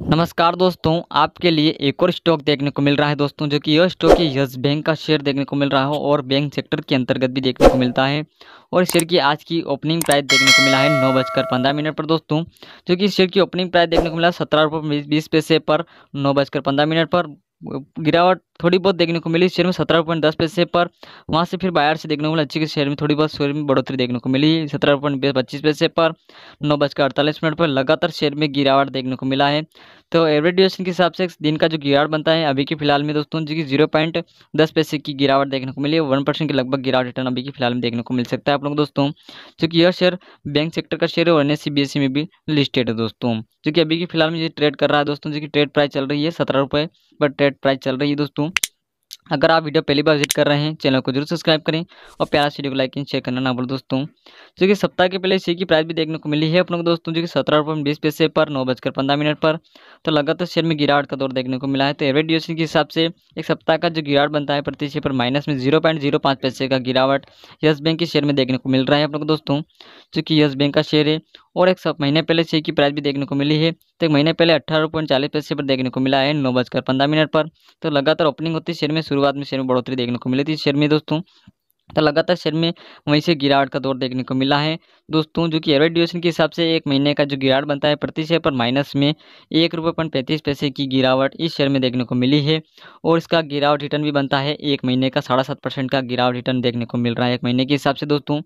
नमस्कार दोस्तों आपके लिए एक और स्टॉक देखने को मिल रहा है दोस्तों जो कि यह स्टॉक है यस बैंक का शेयर देखने को मिल रहा है और बैंक सेक्टर के अंतर्गत भी देखने को मिलता है और शेयर की आज की ओपनिंग प्राइस देखने को मिला है नौ बजकर पंद्रह मिनट पर दोस्तों जो कि शेयर की ओपनिंग प्राइस देखने को मिला सत्रह रुपये बीस पैसे पर नौ बजकर पंद्रह मिनट पर गिरावट थोड़ी बहुत देखने को मिली शेयर में सत्रह पॉइंट दस पैसे पर वहाँ से फिर बायर से देखने को मिला अच्छी के शेयर में थोड़ी बहुत शेयर में बढ़ोतरी देखने को मिली सत्रह पॉइंट पच्चीस पैसे पर नौ बजकर अड़तालीस मिनट पर लगातार शेयर में गिरावट देखने को मिला है तो एवरेज ड्यूरेशन के हिसाब से दिन का जो गिरावट बनता है अभी के फिलहाल में दोस्तों जी की जीरो पॉइंट दस पैसे की गिरावट देखने को मिली है वन परसेंट के लगभग गिरावट रिटर्न अभी के फिलहाल में देखने को मिल सकता है आप लोग दोस्तों क्योंकि यह शेयर बैंक सेक्टर का शेयर है और अन्य सी में भी लिस्टेड है दोस्तों जो कि अभी के फिलहाल में ट्रेड कर रहा है दोस्तों जो कि ट्रेड प्राइस चल रही है सत्रह रुपये पर ट्रेड प्राइस चल रही है दोस्तों अगर आप वीडियो पहली बार विजिट कर रहे हैं चैनल को जरूर सब्सक्राइब करें और प्यारा वीडियो को लाइक एंड शेयर करना ना भूल दोस्तों जो कि सप्ताह के पहले शेयर की प्राइस भी देखने को मिली है अपनों को दोस्तों जो कि सत्रह रुपये बीस पैसे पर नौ बजकर पंद्रह मिनट पर तो लगातार शेयर में गिरावट का दौर देखने को मिला है तो एवरेज ड्यूरेशन के हिसाब से एक सप्ताह का जो गिरावट बनता है प्रति शेयर पर माइनस में जीरो पॉइंट जीरो पाँच पैसे का गिरावट येस बैंक के शेयर में देखने को मिल रहा है अपनों को दोस्तों जो कि येस बैंक का शेयर है और एक सब महीने पहले शेयर की प्राइस भी देखने को मिली है तो एक महीने पहले अट्ठारह पॉइंट चालीस पैसे पर देखने को मिला है नौ बजकर पंद्रह मिनट पर तो लगातार ओपनिंग होती शेयर में शुरुआत में शेयर में बढ़ोतरी देखने को मिली थी शेयर में दोस्तों तो लगातार शेयर में वहीं से गिरावट का दौर देखने को मिला है दोस्तों जो कि एवरेज ड्यूरेशन के हिसाब से एक महीने का जो गिरावट बनता है प्रति शेयर पर माइनस में एक रुपये पॉइंट पैंतीस पैसे की गिरावट इस शेयर में देखने को मिली है और इसका गिरावट रिटर्न भी बनता है एक महीने का साढ़ा सात परसेंट का गिरावट रिटर्न देखने को मिल रहा है एक महीने के हिसाब से दोस्तों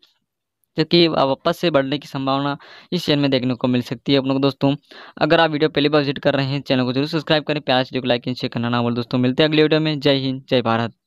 जबकि वापस से बढ़ने की संभावना इस शेयर में देखने को मिल सकती है अपनों को दोस्तों अगर आप वीडियो पहली बार विजिट कर रहे हैं चैनल को जरूर सब्सक्राइब करें प्यार वीडियो को लाइक एंड शेयर करना ना बोल दोस्तों मिलते हैं अगले वीडियो में जय हिंद जय भारत